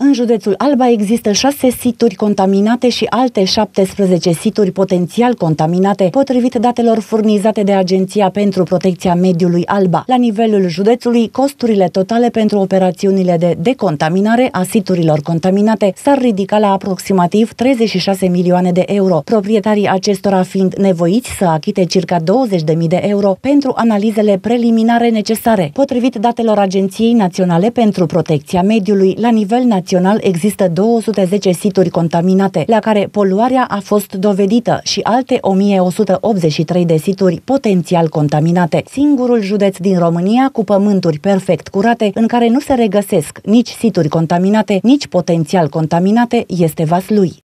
În județul Alba există șase situri contaminate și alte 17 situri potențial contaminate, potrivit datelor furnizate de Agenția pentru Protecția Mediului Alba. La nivelul județului, costurile totale pentru operațiunile de decontaminare a siturilor contaminate s-ar ridica la aproximativ 36 milioane de euro, proprietarii acestora fiind nevoiți să achite circa 20.000 de euro pentru analizele preliminare necesare, potrivit datelor Agenției Naționale pentru Protecția Mediului la nivel național național există 210 situri contaminate, la care poluarea a fost dovedită și alte 1183 de situri potențial contaminate. Singurul județ din România cu pământuri perfect curate, în care nu se regăsesc nici situri contaminate, nici potențial contaminate, este Vaslui.